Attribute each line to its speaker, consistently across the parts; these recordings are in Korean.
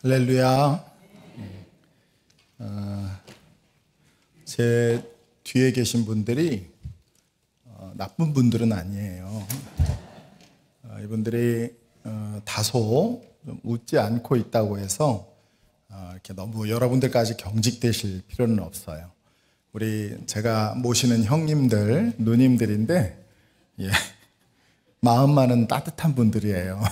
Speaker 1: 할렐루야. 어, 제 뒤에 계신 분들이 어, 나쁜 분들은 아니에요. 어, 이분들이 어, 다소 웃지 않고 있다고 해서 어, 이렇게 너무 여러분들까지 경직되실 필요는 없어요. 우리 제가 모시는 형님들, 누님들인데 예, 마음만은 따뜻한 분들이에요.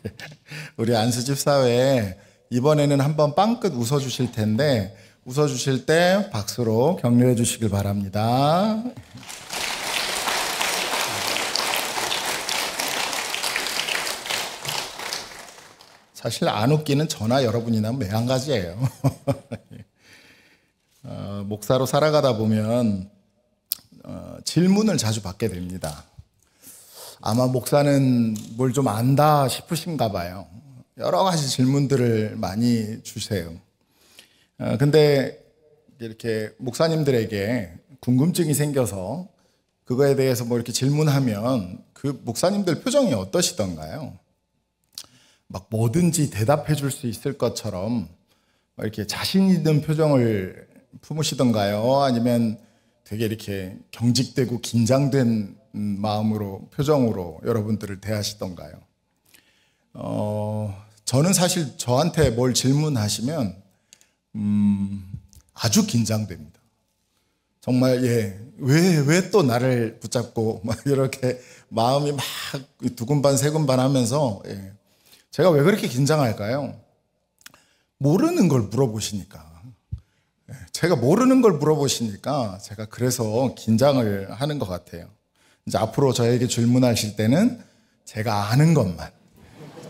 Speaker 1: 우리 안수집 사회에 이번에는 한번 빵끝 웃어주실 텐데 웃어주실 때 박수로 격려해 주시길 바랍니다. 사실 안 웃기는 저나 여러분이나 매한가지예요. 어, 목사로 살아가다 보면 어, 질문을 자주 받게 됩니다. 아마 목사는 뭘 좀 안다 싶으신가 봐요. 여러 가지 질문들을 많이 주세요. 어, 근데 이렇게 목사님들에게 궁금증이 생겨서 그거에 대해서 뭐 이렇게 질문하면 그 목사님들 표정이 어떠시던가요? 막 뭐든지 대답해 줄 수 있을 것처럼 이렇게 자신 있는 표정을 품으시던가요? 아니면 되게 이렇게 경직되고 긴장된 마음으로 표정으로 여러분들을 대하시던가요? 어, 저는 사실 저한테 뭘 질문하시면 음, 아주 긴장됩니다. 정말 예, 왜 왜 또 나를 붙잡고 막 이렇게 마음이 막 두근반 세근반 하면서 예. 제가 왜 그렇게 긴장할까요? 모르는 걸 물어보시니까 예, 제가 모르는 걸 물어보시니까 제가 그래서 긴장을 하는 것 같아요. 이제 앞으로 저에게 질문하실 때는 제가 아는 것만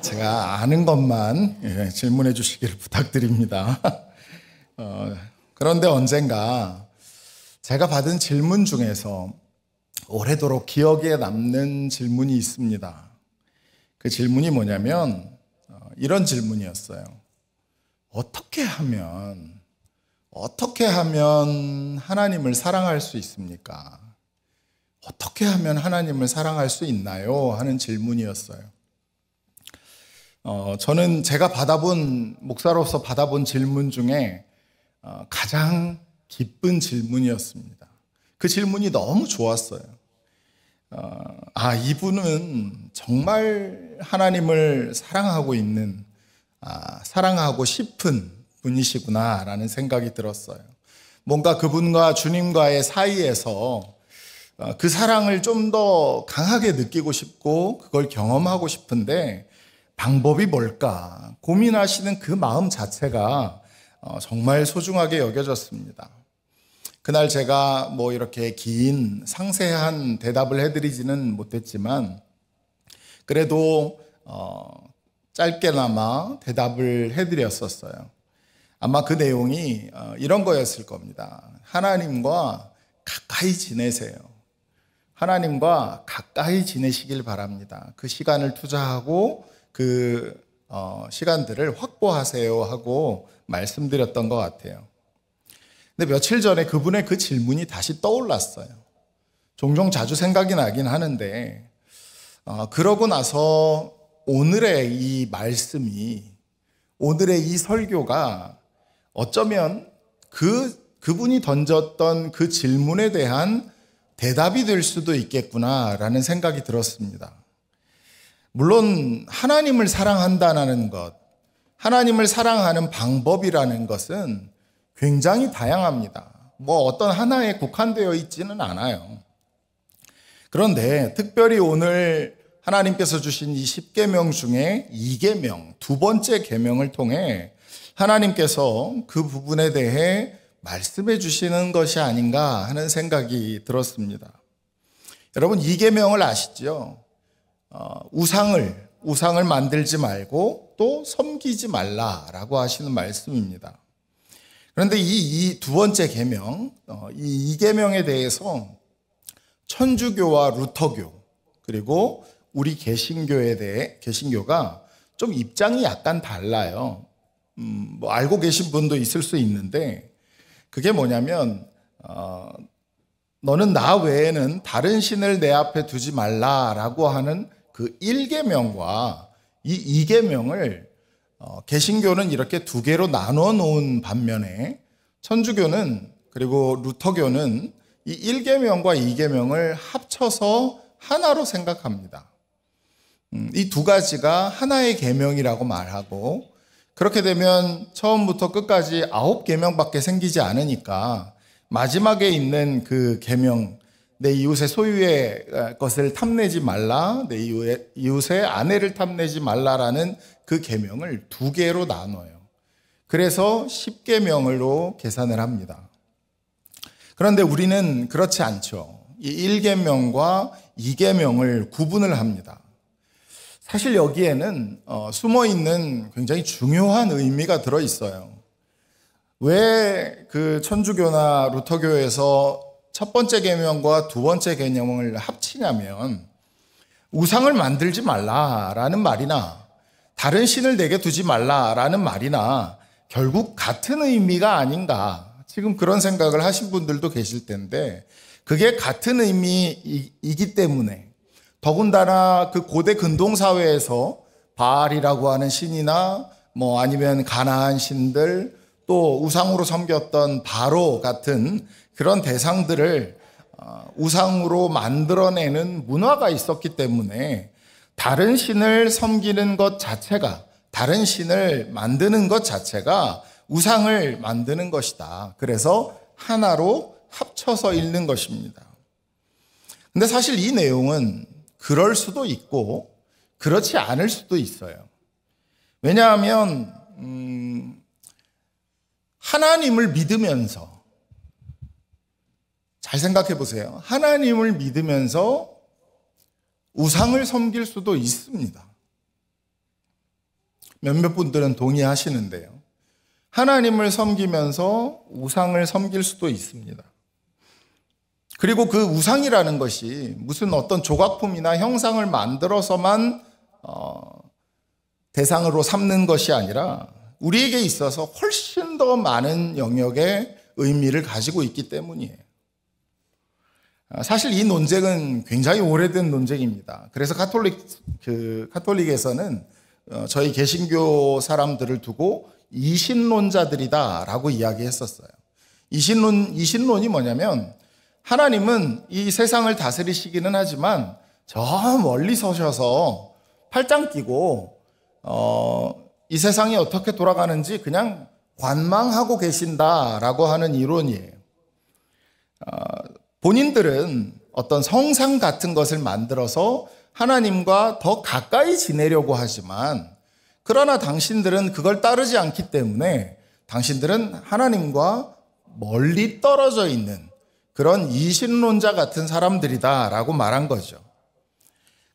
Speaker 1: 제가 아는 것만 예, 질문해 주시기를 부탁드립니다. 어, 그런데 언젠가 제가 받은 질문 중에서 오래도록 기억에 남는 질문이 있습니다. 그 질문이 뭐냐면 어, 이런 질문이었어요. 어떻게 하면 어떻게 하면 하나님을 사랑할 수 있습니까? 어떻게 하면 하나님을 사랑할 수 있나요? 하는 질문이었어요. 어, 저는 제가 받아본, 목사로서 받아본 질문 중에 어, 가장 기쁜 질문이었습니다. 그 질문이 너무 좋았어요. 어, 아, 이분은 정말 하나님을 사랑하고 있는, 아, 사랑하고 싶은 분이시구나라는 생각이 들었어요. 뭔가 그분과 주님과의 사이에서 어, 그 사랑을 좀 더 강하게 느끼고 싶고 그걸 경험하고 싶은데 방법이 뭘까 고민하시는 그 마음 자체가 어, 정말 소중하게 여겨졌습니다. 그날 제가 뭐 이렇게 긴 상세한 대답을 해드리지는 못했지만 그래도 어 짧게나마 대답을 해드렸었어요. 아마 그 내용이 어, 이런 거였을 겁니다. 하나님과 가까이 지내세요. 하나님과 가까이 지내시길 바랍니다. 그 시간을 투자하고 그 어, 시간들을 확보하세요 하고 말씀드렸던 것 같아요. 근데 며칠 전에 그분의 그 질문이 다시 떠올랐어요. 종종 자주 생각이 나긴 하는데, 어, 그러고 나서 오늘의 이 말씀이, 오늘의 이 설교가 어쩌면 그, 그분이 던졌던 그 질문에 대한 대답이 될 수도 있겠구나라는 생각이 들었습니다. 물론 하나님을 사랑한다는 것, 하나님을 사랑하는 방법이라는 것은 굉장히 다양합니다. 뭐 어떤 하나에 국한되어 있지는 않아요. 그런데 특별히 오늘 하나님께서 주신 이 10계명 중에 2계명, 두 번째 계명을 통해 하나님께서 그 부분에 대해 말씀해 주시는 것이 아닌가 하는 생각이 들었습니다. 여러분 2계명을 아시죠? 어, 우상을 우상을 만들지 말고 또 섬기지 말라라고 하시는 말씀입니다. 그런데 이 두 번째 계명, 어, 이 이계명에 대해서 천주교와 루터교 그리고 우리 개신교에 대해 개신교가 좀 입장이 약간 달라요. 음, 뭐 알고 계신 분도 있을 수 있는데 그게 뭐냐면 어, 너는 나 외에는 다른 신을 내 앞에 두지 말라라고 하는 그 1계명과 이 2계명을 어, 개신교는 이렇게 두 개로 나눠 놓은 반면에 천주교는 그리고 루터교는 이 1계명과 2계명을 합쳐서 하나로 생각합니다. 음, 이두 가지가 하나의 계명이라고 말하고 그렇게 되면 처음부터 끝까지 아홉 계명밖에 생기지 않으니까 마지막에 있는 그 계명 내 이웃의 소유의 어, 것을 탐내지 말라, 내 이웃의 아내를 탐내지 말라라는 그 계명을 두 개로 나눠요. 그래서 10계명으로 계산을 합니다. 그런데 우리는 그렇지 않죠. 이 1계명과 2계명을 구분을 합니다. 사실 여기에는 어, 숨어 있는 굉장히 중요한 의미가 들어 있어요. 왜 그 천주교나 루터교에서 첫 번째 개명과 두 번째 개념을 합치냐면 우상을 만들지 말라라는 말이나 다른 신을 내게 두지 말라라는 말이나 결국 같은 의미가 아닌가. 지금 그런 생각을 하신 분들도 계실 텐데 그게 같은 의미이기 때문에 더군다나 그 고대 근동 사회에서 바알이라고 하는 신이나 뭐 아니면 가나안 신들 또 우상으로 섬겼던 바로 같은 그런 대상들을 어, 우상으로 만들어내는 문화가 있었기 때문에 다른 신을 섬기는 것 자체가 다른 신을 만드는 것 자체가 우상을 만드는 것이다. 그래서 하나로 합쳐서 읽는 것입니다. 근데 사실 이 내용은 그럴 수도 있고 그렇지 않을 수도 있어요. 왜냐하면 음, 하나님을 믿으면서 잘 생각해 보세요. 하나님을 믿으면서 우상을 섬길 수도 있습니다. 몇몇 분들은 동의하시는데요. 하나님을 섬기면서 우상을 섬길 수도 있습니다. 그리고 그 우상이라는 것이 무슨 어떤 조각품이나 형상을 만들어서만 어, 대상으로 삼는 것이 아니라 우리에게 있어서 훨씬 더 많은 영역의 의미를 가지고 있기 때문이에요. 아, 사실 이 논쟁은 굉장히 오래된 논쟁입니다. 그래서 카톨릭 그 카톨릭에서는 어, 저희 개신교 사람들을 두고 이신론자들이다라고 이야기했었어요. 이신론 이신론이 뭐냐면 하나님은 이 세상을 다스리시기는 하지만 저 멀리 서셔서 팔짱 끼고 어이 세상이 어떻게 돌아가는지 그냥 관망하고 계신다라고 하는 이론이에요. 어, 본인들은 어떤 성상 같은 것을 만들어서 하나님과 더 가까이 지내려고 하지만 그러나 당신들은 그걸 따르지 않기 때문에 당신들은 하나님과 멀리 떨어져 있는 그런 이신론자 같은 사람들이다라고 말한 거죠.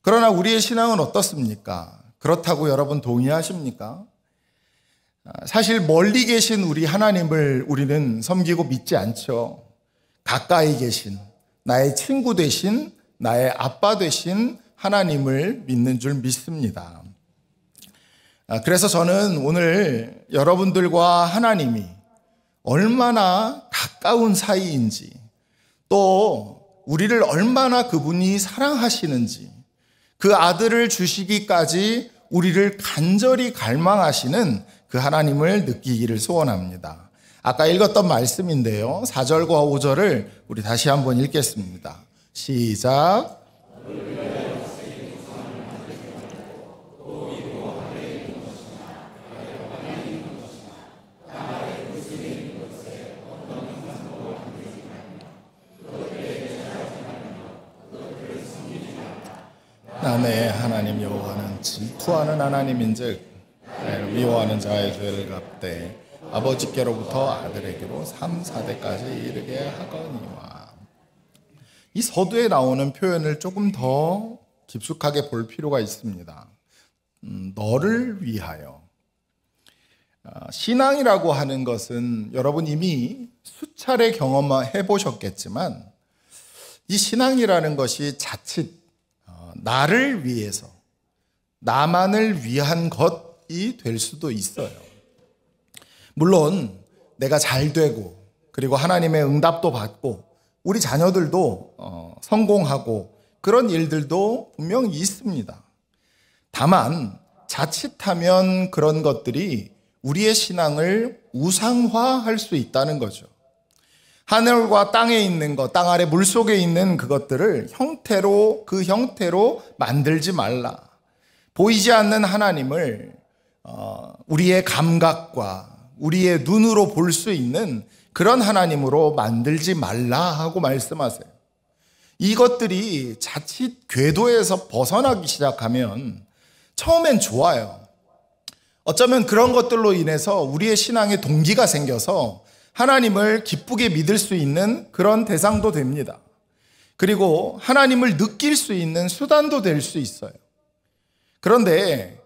Speaker 1: 그러나 우리의 신앙은 어떻습니까? 그렇다고 여러분 동의하십니까? 아, 사실 멀리 계신 우리 하나님을 우리는 섬기고 믿지 않죠. 가까이 계신, 나의 친구 되신, 나의 아빠 되신 하나님을 믿는 줄 믿습니다. 아, 그래서 저는 오늘 여러분들과 하나님이 얼마나 가까운 사이인지, 또 우리를 얼마나 그분이 사랑하시는지, 그 아들을 주시기까지 우리를 간절히 갈망하시는 그 하나님을 느끼기를 소원합니다. 아까 읽었던 말씀인데요. 4절과 5절을 우리 다시 한번 읽겠습니다. 시작. 내 하나님 여호와는 진투하는 하나님인즉 네, 미워하는 자의 죄를 갚되 아버지께로부터 아들에게로 3, 4대까지 이르게 하거니와 이 서두에 나오는 표현을 조금 더 깊숙하게 볼 필요가 있습니다. 음, 너를 위하여 아, 신앙이라고 하는 것은 여러분 이미 수차례 경험해 보셨겠지만 이 신앙이라는 것이 자칫 나를 위해서, 나만을 위한 것이 될 수도 있어요. 물론 내가 잘 되고 그리고 하나님의 응답도 받고 우리 자녀들도 어, 성공하고 그런 일들도 분명히 있습니다. 다만 자칫하면 그런 것들이 우리의 신앙을 우상화할 수 있다는 거죠. 하늘과 땅에 있는 것, 땅 아래 물 속에 있는 그것들을 형태로, 그 형태로 만들지 말라. 보이지 않는 하나님을, 어, 우리의 감각과 우리의 눈으로 볼 수 있는 그런 하나님으로 만들지 말라 하고 말씀하세요. 이것들이 자칫 궤도에서 벗어나기 시작하면 처음엔 좋아요. 어쩌면 그런 것들로 인해서 우리의 신앙의 동기가 생겨서 하나님을 기쁘게 믿을 수 있는 그런 대상도 됩니다. 그리고 하나님을 느낄 수 있는 수단도 될 수 있어요. 그런데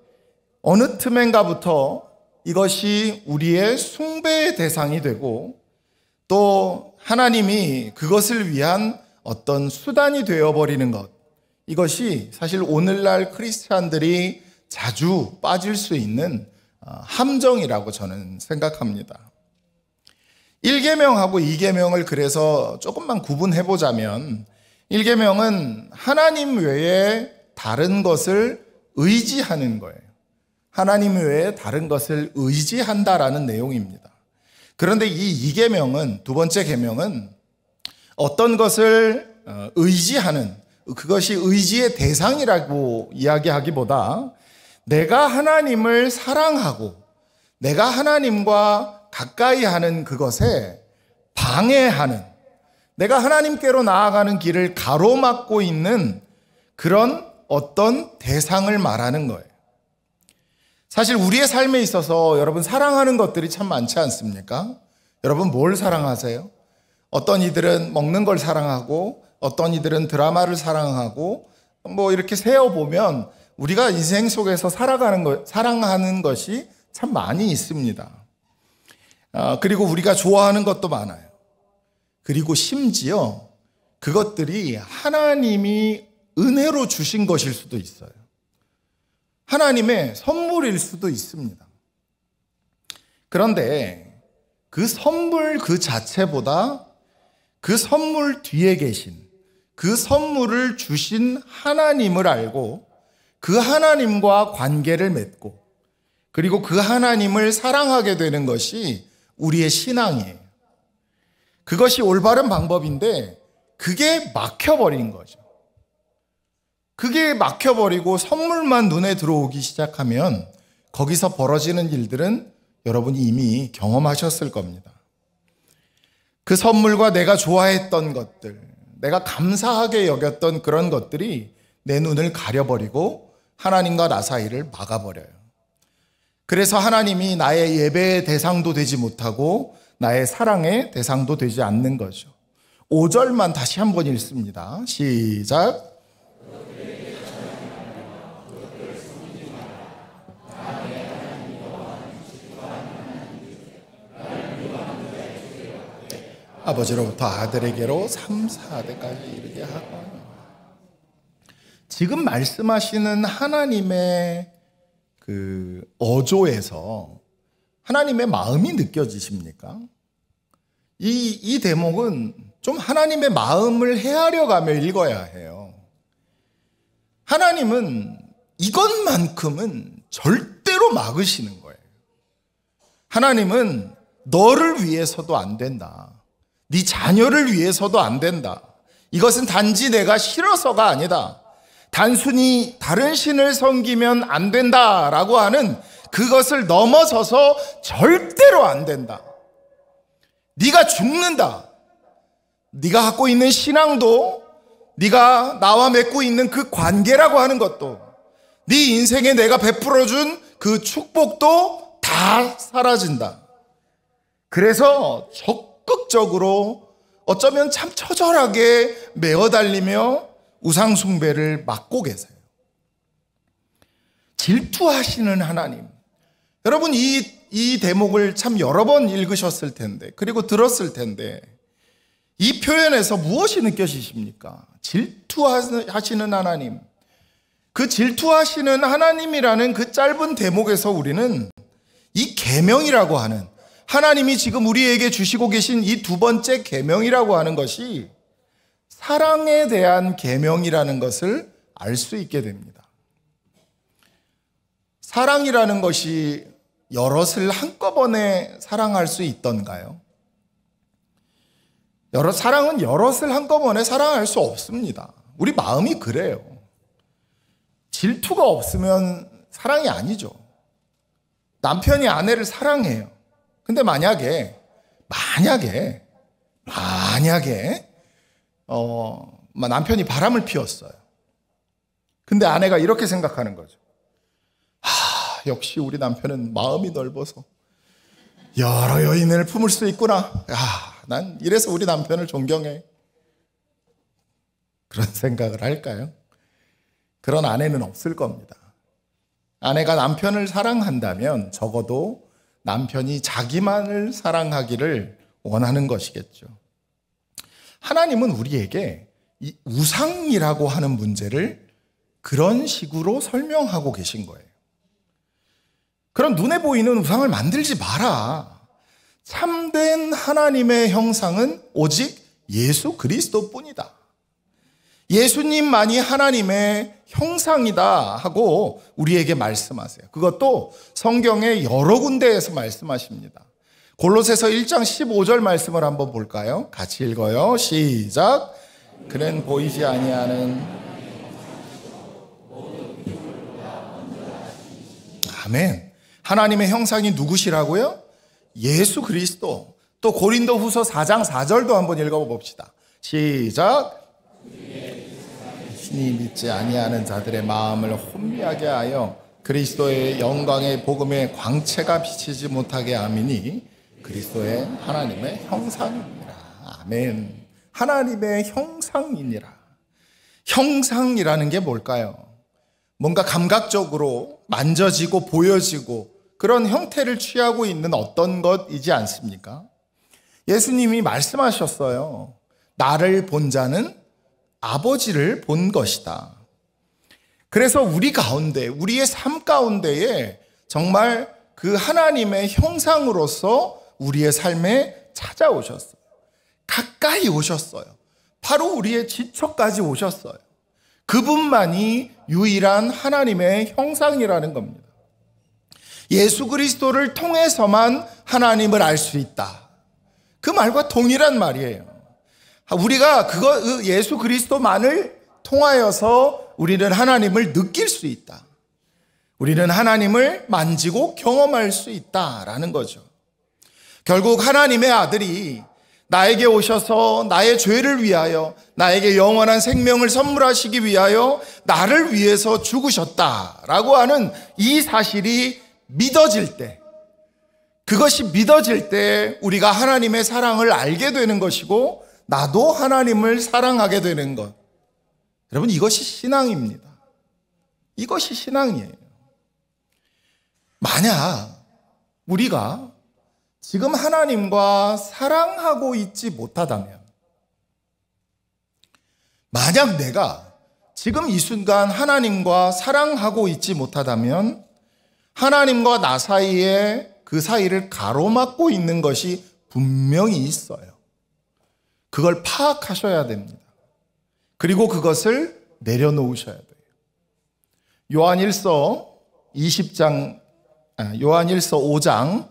Speaker 1: 어느 틈엔가부터 이것이 우리의 숭배의 대상이 되고 또 하나님이 그것을 위한 어떤 수단이 되어버리는 것. 이것이 사실 오늘날 크리스찬들이 자주 빠질 수 있는 아, 함정이라고 저는 생각합니다. 1계명하고 2계명을 그래서 조금만 구분해 보자면 1계명은 하나님 외에 다른 것을 의지하는 거예요. 하나님 외에 다른 것을 의지한다라는 내용입니다. 그런데 이 2계명은 두 번째 계명은 어떤 것을 어, 의지하는 그것이 의지의 대상이라고 이야기하기보다 내가 하나님을 사랑하고 내가 하나님과 가까이 하는 그것에 방해하는 내가 하나님께로 나아가는 길을 가로막고 있는 그런 어떤 대상을 말하는 거예요. 사실 우리의 삶에 있어서 여러분 사랑하는 것들이 참 많지 않습니까? 여러분 뭘 사랑하세요? 어떤 이들은 먹는 걸 사랑하고 어떤 이들은 드라마를 사랑하고 뭐 이렇게 세어 보면 우리가 인생 속에서 살아가는 것 사랑하는 것이 참 많이 있습니다. 아, 그리고 우리가 좋아하는 것도 많아요. 그리고 심지어 그것들이 하나님이 은혜로 주신 것일 수도 있어요. 하나님의 선물일 수도 있습니다. 그런데 그 선물 그 자체보다 그 선물 뒤에 계신 그 선물을 주신 하나님을 알고 그 하나님과 관계를 맺고 그리고 그 하나님을 사랑하게 되는 것이 우리의 신앙이에요. 그것이 올바른 방법인데 그게 막혀버린 거죠. 그게 막혀버리고 선물만 눈에 들어오기 시작하면 거기서 벌어지는 일들은 여러분이 이미 경험하셨을 겁니다. 그 선물과 내가 좋아했던 것들, 내가 감사하게 여겼던 그런 것들이 내 눈을 가려버리고 하나님과 나 사이를 막아버려요. 그래서 하나님이 나의 예배의 대상도 되지 못하고 나의 사랑의 대상도 되지 않는 거죠. 5절만 다시 한 번 읽습니다. 시작. 아버지로부터 아들에게로 3, 4대까지 이르게 하고 지금 말씀하시는 하나님의 그 어조에서 하나님의 마음이 느껴지십니까? 이, 이 대목은 좀 하나님의 마음을 헤아려가며 읽어야 해요. 하나님은 이것만큼은 절대로 막으시는 거예요. 하나님은 너를 위해서도 안 된다. 네 자녀를 위해서도 안 된다. 이것은 단지 내가 싫어서가 아니다. 단순히 다른 신을 섬기면 안 된다라고 하는 그것을 넘어서서 절대로 안 된다. 네가 죽는다. 네가 갖고 있는 신앙도 네가 나와 맺고 있는 그 관계라고 하는 것도 네 인생에 내가 베풀어 준그 축복도 다 사라진다. 그래서 적극적으로 어쩌면 참 처절하게 매어 달리며 우상숭배를 막고 계세요. 질투하시는 하나님. 여러분, 이, 이 대목을 참 여러 번 읽으셨을 텐데, 그리고 들었을 텐데, 이 표현에서 무엇이 느껴지십니까? 질투하시는 하나님. 그 질투하시는 하나님이라는 그 짧은 대목에서 우리는 이 계명이라고 하는 하나님이 지금 우리에게 주시고 계신 이 두 번째 계명이라고 하는 것이 사랑에 대한 계명이라는 것을 알 수 있게 됩니다. 사랑이라는 것이 여럿을 한꺼번에 사랑할 수 있던가요? 여러 사랑은 여럿을 한꺼번에 사랑할 수 없습니다. 우리 마음이 그래요. 질투가 없으면 사랑이 아니죠. 남편이 아내를 사랑해요. 근데 만약에 만약에 만약에 어, 남편이 바람을 피웠어요. 근데 아내가 이렇게 생각하는 거죠. 하, 역시 우리 남편은 마음이 넓어서 여러 여인을 품을 수 있구나. 야, 난 이래서 우리 남편을 존경해. 그런 생각을 할까요? 그런 아내는 없을 겁니다. 아내가 남편을 사랑한다면 적어도 남편이 자기만을 사랑하기를 원하는 것이겠죠. 하나님은 우리에게 이 우상이라고 하는 문제를 그런 식으로 설명하고 계신 거예요. 그런 눈에 보이는 우상을 만들지 마라. 참된 하나님의 형상은 오직 예수 그리스도 뿐이다. 예수님만이 하나님의 형상이다 하고 우리에게 말씀하세요. 그것도 성경의 여러 군데에서 말씀하십니다. 골로새서 1장 15절 말씀을 한번 볼까요? 같이 읽어요. 시작. 그는 보이지 아니하는 아멘. 하나님의 형상이 누구시라고요? 예수 그리스도. 또 고린도 후서 4장 4절도 한번 읽어봅시다. 시작. 신이 믿지 아니하는 자들의 마음을 혼미하게 하여 그리스도의 영광의 복음의 광채가 비치지 못하게 하미니 그리스도의 하나님의 형상입니다. 아멘. 하나님의 형상이니라. 형상이라는 게 뭘까요? 뭔가 감각적으로 만져지고 보여지고 그런 형태를 취하고 있는 어떤 것이지 않습니까? 예수님이 말씀하셨어요. 나를 본 자는 아버지를 본 것이다. 그래서 우리 가운데, 우리의 삶 가운데에 정말 그 하나님의 형상으로서 우리의 삶에 찾아오셨어요. 가까이 오셨어요. 바로 우리의 지처까지 오셨어요. 그분만이 유일한 하나님의 형상이라는 겁니다. 예수 그리스도를 통해서만 하나님을 알 수 있다. 그 말과 동일한 말이에요. 우리가 그거 그 예수 그리스도만을 통하여서 우리는 하나님을 느낄 수 있다. 우리는 하나님을 만지고 경험할 수 있다라는 거죠. 결국 하나님의 아들이 나에게 오셔서 나의 죄를 위하여 나에게 영원한 생명을 선물하시기 위하여 나를 위해서 죽으셨다라고 하는 이 사실이 믿어질 때 그것이 믿어질 때 우리가 하나님의 사랑을 알게 되는 것이고 나도 하나님을 사랑하게 되는 것. 여러분 이것이 신앙입니다. 이것이 신앙이에요. 만약 우리가 지금 하나님과 사랑하고 있지 못하다면, 만약 내가 지금 이 순간 하나님과 사랑하고 있지 못하다면, 하나님과 나 사이에 그 사이를 가로막고 있는 것이 분명히 있어요. 그걸 파악하셔야 됩니다. 그리고 그것을 내려놓으셔야 돼요. 요한일서 20장 아, 요한일서 5장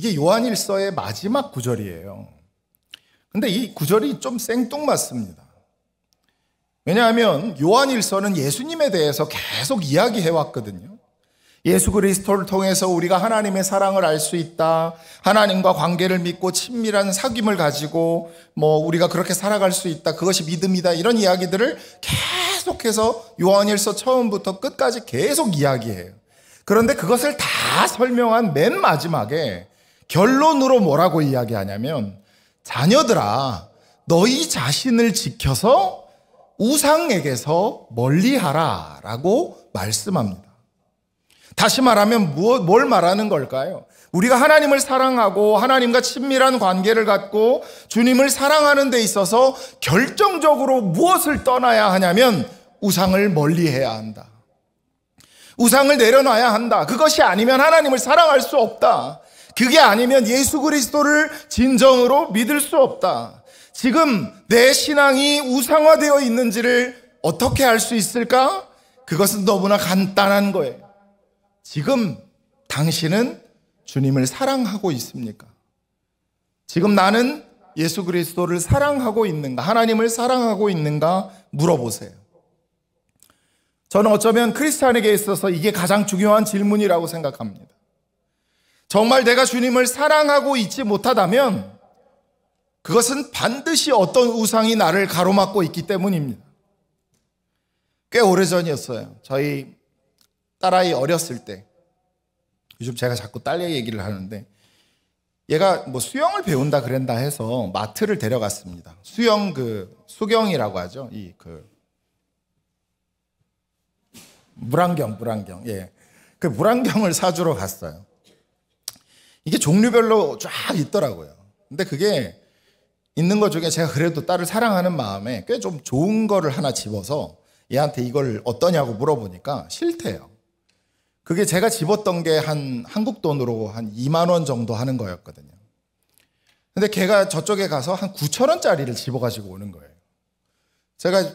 Speaker 1: 이게 요한일서의 마지막 구절이에요. 근데 이 구절이 좀 생뚱맞습니다. 왜냐하면 요한일서는 예수님에 대해서 계속 이야기해 왔거든요. 예수 그리스도를 통해서 우리가 하나님의 사랑을 알 수 있다. 하나님과 관계를 믿고 친밀한 사귐을 가지고 뭐 우리가 그렇게 살아갈 수 있다. 그것이 믿음이다. 이런 이야기들을 계속해서 요한일서 처음부터 끝까지 계속 이야기해요. 그런데 그것을 다 설명한 맨 마지막에 결론으로 뭐라고 이야기하냐면 자녀들아 너희 자신을 지켜서 우상에게서 멀리하라 라고 말씀합니다. 다시 말하면 뭘 말하는 걸까요? 우리가 하나님을 사랑하고 하나님과 친밀한 관계를 갖고 주님을 사랑하는 데 있어서 결정적으로 무엇을 떠나야 하냐면 우상을 멀리해야 한다. 우상을 내려놔야 한다. 그것이 아니면 하나님을 사랑할 수 없다. 그게 아니면 예수 그리스도를 진정으로 믿을 수 없다. 지금 내 신앙이 우상화되어 있는지를 어떻게 알 수 있을까? 그것은 너무나 간단한 거예요. 지금 당신은 주님을 사랑하고 있습니까? 지금 나는 예수 그리스도를 사랑하고 있는가? 하나님을 사랑하고 있는가? 물어보세요. 저는 어쩌면 크리스찬에게 있어서 이게 가장 중요한 질문이라고 생각합니다. 정말 내가 주님을 사랑하고 있지 못하다면 그것은 반드시 어떤 우상이 나를 가로막고 있기 때문입니다. 꽤 오래전이었어요. 저희 딸아이 어렸을 때 요즘 제가 자꾸 딸 얘기를 하는데 얘가 뭐 수영을 배운다 그랬다 해서 마트를 데려갔습니다. 수영 그 수경이라고 하죠. 이 그 물안경 물안경 예. 그 물안경을 사주러 갔어요. 이게 종류별로 쫙 있더라고요. 근데 그게 있는 것 중에 제가 그래도 딸을 사랑하는 마음에 꽤 좀 좋은 거를 하나 집어서 얘한테 이걸 어떠냐고 물어보니까 싫대요. 그게 제가 집었던 게 한 한국 돈으로 한 2만 원 정도 하는 거였거든요. 근데 걔가 저쪽에 가서 한 9천 원짜리를 집어가지고 오는 거예요. 제가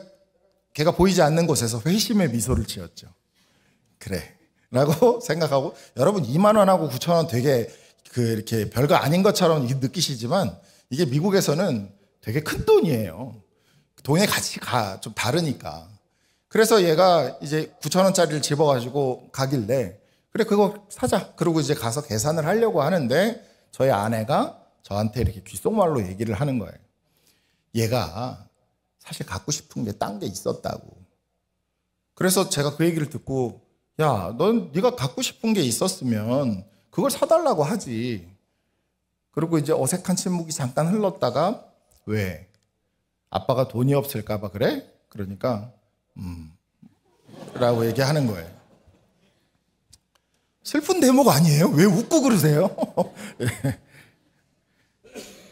Speaker 1: 걔가 보이지 않는 곳에서 회심의 미소를 지었죠. 그래. 라고 생각하고 여러분 2만 원하고 9천 원 되게 그 이렇게 별거 아닌 것처럼 느끼시지만 이게 미국에서는 되게 큰 돈이에요. 돈의 가치가 좀 다르니까. 그래서 얘가 이제 9천 원짜리를 집어가지고 가길래 그래 그거 사자. 그러고 이제 가서 계산을 하려고 하는데 저희 아내가 저한테 이렇게 귓속말로 얘기를 하는 거예요. 얘가 사실 갖고 싶은 게 딴게 게 있었다고. 그래서 제가 그 얘기를 듣고 야, 넌 네가 갖고 싶은 게 있었으면 그걸 사달라고 하지. 그리고 이제 어색한 침묵이 잠깐 흘렀다가 왜? 아빠가 돈이 없을까봐 그래? 그러니까 음 라고 얘기하는 거예요. 슬픈 대목 아니에요? 왜 웃고 그러세요?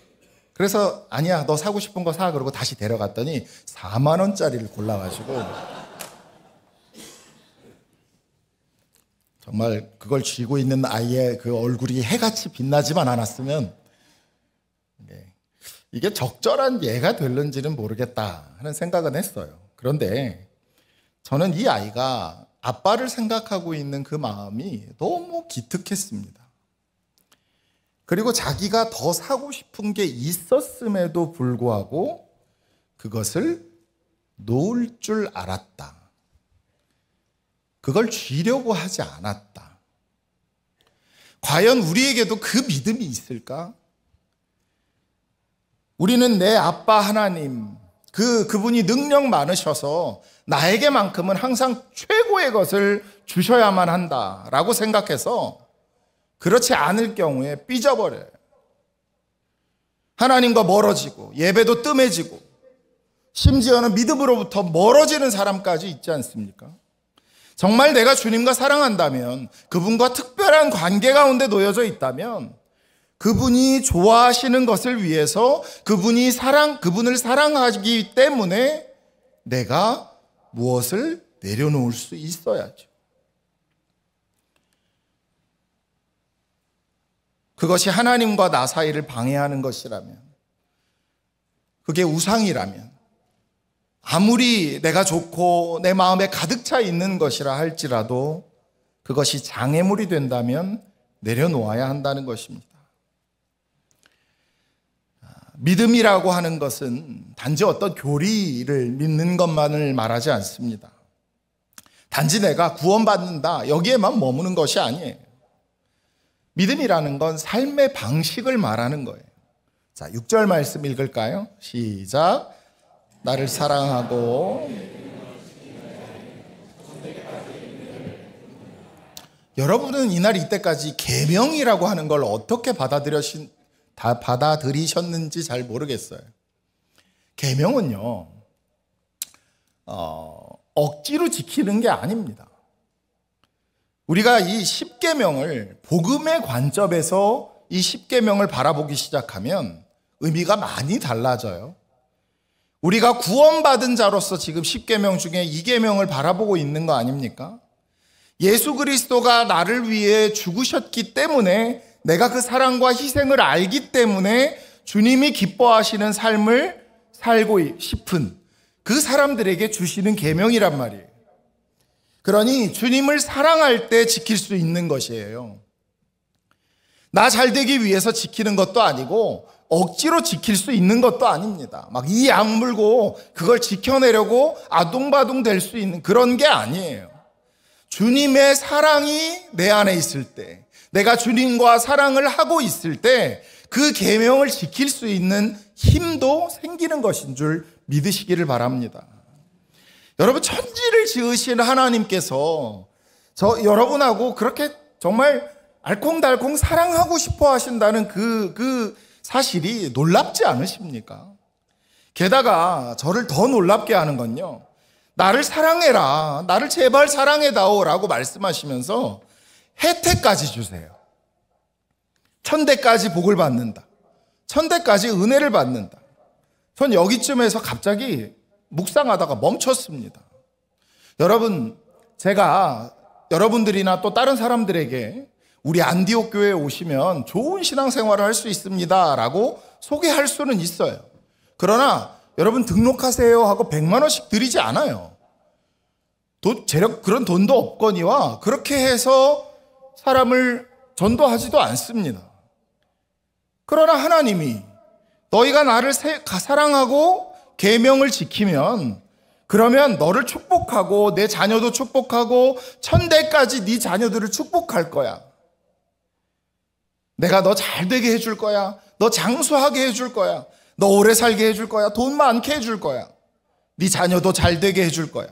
Speaker 1: 그래서 아니야 너 사고 싶은 거사 그러고 다시 데려갔더니 4만 원짜리를 골라가지고 정말 그걸 쥐고 있는 아이의 그 얼굴이 해같이 빛나지만 않았으면 이게 적절한 예가 될는지는 모르겠다 하는 생각은 했어요. 그런데 저는 이 아이가 아빠를 생각하고 있는 그 마음이 너무 기특했습니다. 그리고 자기가 더 사고 싶은 게 있었음에도 불구하고 그것을 놓을 줄 알았다. 그걸 쥐려고 하지 않았다. 과연 우리에게도 그 믿음이 있을까? 우리는 내 아빠 하나님, 그, 그분이 능력 많으셔서 나에게만큼은 항상 최고의 것을 주셔야만 한다. 라고 생각해서 그렇지 않을 경우에 삐져버려요. 하나님과 멀어지고 예배도 뜸해지고 심지어는 믿음으로부터 멀어지는 사람까지 있지 않습니까? 정말 내가 주님과 사랑한다면 그분과 특별한 관계 가운데 놓여져 있다면 그분이 좋아하시는 것을 위해서 그분이 사랑, 그분을 사랑하기 때문에 내가 무엇을 내려놓을 수 있어야죠. 그것이 하나님과 나 사이를 방해하는 것이라면, 그게 우상이라면, 아무리 내가 좋고 내 마음에 가득 차 있는 것이라 할지라도 그것이 장애물이 된다면 내려놓아야 한다는 것입니다. 아, 믿음이라고 하는 것은 단지 어떤 교리를 믿는 것만을 말하지 않습니다. 단지 내가 구원받는다 여기에만 머무는 것이 아니에요. 믿음이라는 건 삶의 방식을 말하는 거예요. 자, 6절 말씀 읽을까요? 시작. 나를 사랑하고 여러분은 이날 이때까지 계명이라고 하는 걸 어떻게 받아들여신 다 받아들이셨는지 잘 모르겠어요. 계명은요 어, 억지로 지키는 게 아닙니다. 우리가 이 십계명을 복음의 관점에서 이 십계명을 바라보기 시작하면 의미가 많이 달라져요. 우리가 구원받은 자로서 지금 10계명 중에 2계명을 바라보고 있는 거 아닙니까? 예수 그리스도가 나를 위해 죽으셨기 때문에 내가 그 사랑과 희생을 알기 때문에 주님이 기뻐하시는 삶을 살고 싶은 그 사람들에게 주시는 계명이란 말이에요. 그러니 주님을 사랑할 때 지킬 수 있는 것이에요. 나잘 되기 위해서 지키는 것도 아니고 억지로 지킬 수 있는 것도 아닙니다. 막이안 물고 그걸 지켜내려고 아둥바둥 될 수 있는 그런 게 아니에요. 주님의 사랑이 내 안에 있을 때, 내가 주님과 사랑을 하고 있을 때 그 계명을 지킬 수 있는 힘도 생기는 것인 줄 믿으시기를 바랍니다. 여러분 천지를 지으신 하나님께서 저 여러분하고 그렇게 정말 알콩달콩 사랑하고 싶어 하신다는 그그 그, 그 사실이 놀랍지 않으십니까? 게다가 저를 더 놀랍게 하는 건요. 나를 사랑해라. 나를 제발 사랑해다오. 라고 말씀하시면서 혜택까지 주세요. 천대까지 복을 받는다. 천대까지 은혜를 받는다. 전 여기쯤에서 갑자기 묵상하다가 멈췄습니다. 여러분, 제가 여러분들이나 또 다른 사람들에게 우리 안디옥 교회에 오시면 좋은 신앙생활을 할 수 있습니다라고 소개할 수는 있어요. 그러나 여러분 등록하세요 하고 100만 원씩 드리지 않아요. 돈 재력 그런 돈도 없거니와 그렇게 해서 사람을 전도하지도 않습니다. 그러나 하나님이 너희가 나를 사랑하고 계명을 지키면 그러면 너를 축복하고 내 자녀도 축복하고 천대까지 네 자녀들을 축복할 거야. 내가 너 잘 되게 해줄 거야. 너 장수하게 해줄 거야. 너 오래 살게 해줄 거야. 돈 많게 해줄 거야. 네 자녀도 잘 되게 해줄 거야.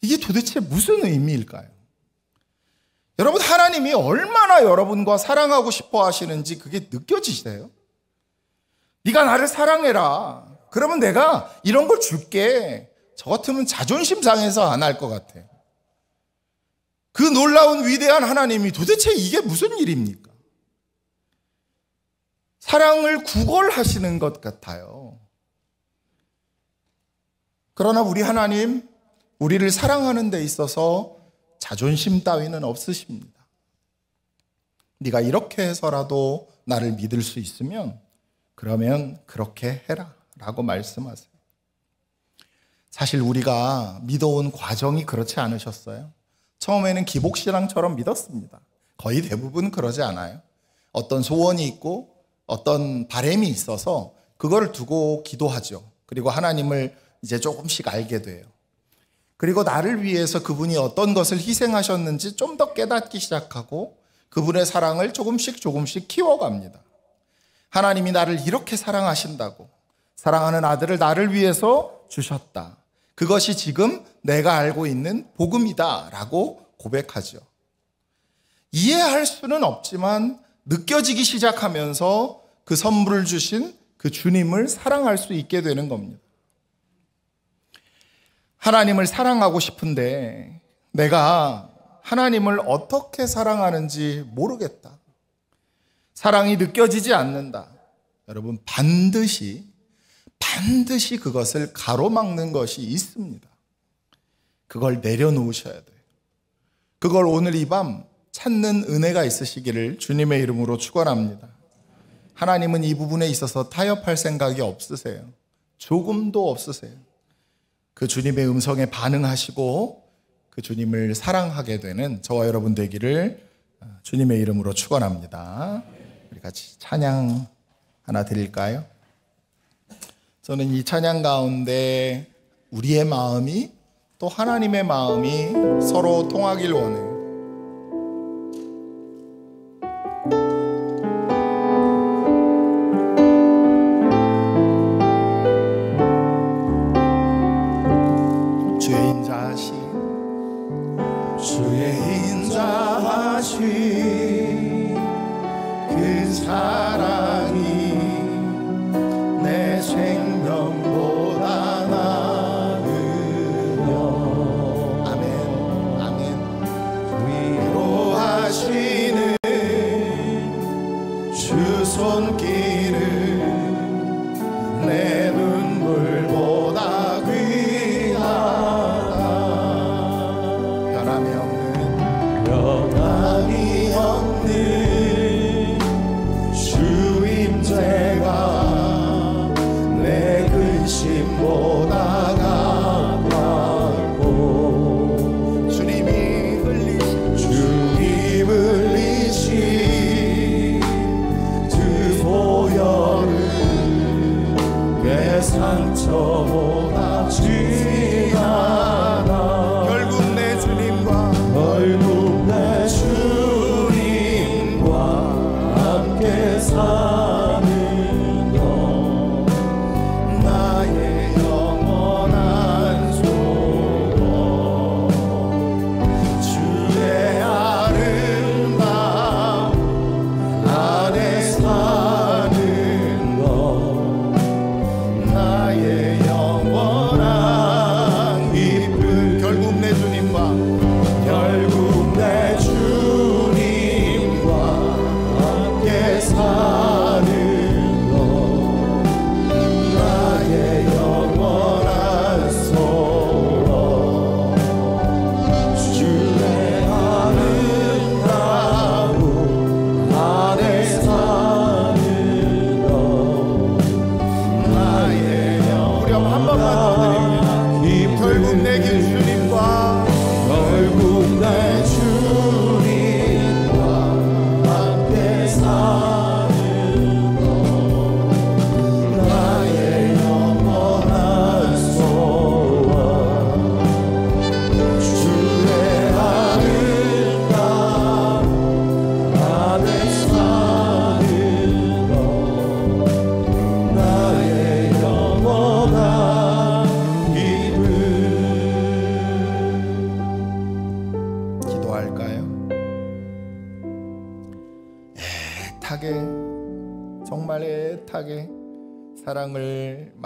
Speaker 1: 이게 도대체 무슨 의미일까요? 여러분, 하나님이 얼마나 여러분과 사랑하고 싶어 하시는지 그게 느껴지시나요 네가 나를 사랑해라. 그러면 내가 이런 걸 줄게. 저 같으면 자존심 상해서 안 할 것 같아. 그 놀라운 위대한 하나님이 도대체 이게 무슨 일입니까? 사랑을 구걸하시는 것 같아요. 그러나 우리 하나님, 우리를 사랑하는 데 있어서 자존심 따위는 없으십니다. 네가 이렇게 해서라도 나를 믿을 수 있으면 그러면 그렇게 해라 라고 말씀하세요. 사실 우리가 믿어온 과정이 그렇지 않으셨어요. 처음에는 기복신앙처럼 믿었습니다. 거의 대부분 그러지 않아요. 어떤 소원이 있고 어떤 바램이 있어서 그걸 두고 기도하죠. 그리고 하나님을 이제 조금씩 알게 돼요. 그리고 나를 위해서 그분이 어떤 것을 희생하셨는지 좀 더 깨닫기 시작하고 그분의 사랑을 조금씩 조금씩 키워갑니다. 하나님이 나를 이렇게 사랑하신다고 사랑하는 아들을 나를 위해서 주셨다. 그것이 지금 내가 알고 있는 복음이다라고 고백하죠. 이해할 수는 없지만 느껴지기 시작하면서 그 선물을 주신 그 주님을 사랑할 수 있게 되는 겁니다. 하나님을 사랑하고 싶은데 내가 하나님을 어떻게 사랑하는지 모르겠다. 사랑이 느껴지지 않는다. 여러분, 반드시, 반드시 그것을 가로막는 것이 있습니다. 그걸 내려놓으셔야 돼요. 그걸 오늘 이밤 찾는 은혜가 있으시기를 주님의 이름으로 축원합니다. 하나님은 이 부분에 있어서 타협할 생각이 없으세요. 조금도 없으세요. 그 주님의 음성에 반응하시고 그 주님을 사랑하게 되는 저와 여러분 되기를 아, 주님의 이름으로 축원합니다. 우리 같이 찬양 하나 드릴까요? 저는 이 찬양 가운데 우리의 마음이 또 하나님의 마음이 서로 통하길 원해요.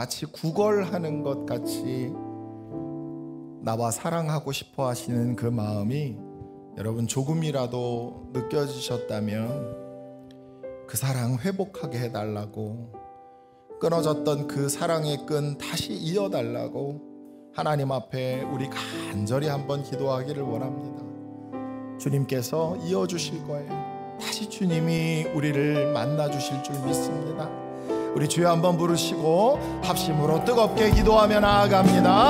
Speaker 1: 같이 구걸하는 것 같이 나와 사랑하고 싶어 하시는 그 마음이 여러분 조금이라도 느껴지셨다면 그 사랑 회복하게 해달라고 끊어졌던 그 사랑의 끈 다시 이어달라고 하나님 앞에 우리 간절히 한번 기도하기를 원합니다. 주님께서 이어주실 거예요. 다시 주님이 우리를 만나주실 줄 믿습니다. 우리 주여 한번 부르시고 합심으로 뜨겁게 기도하며 나아갑니다.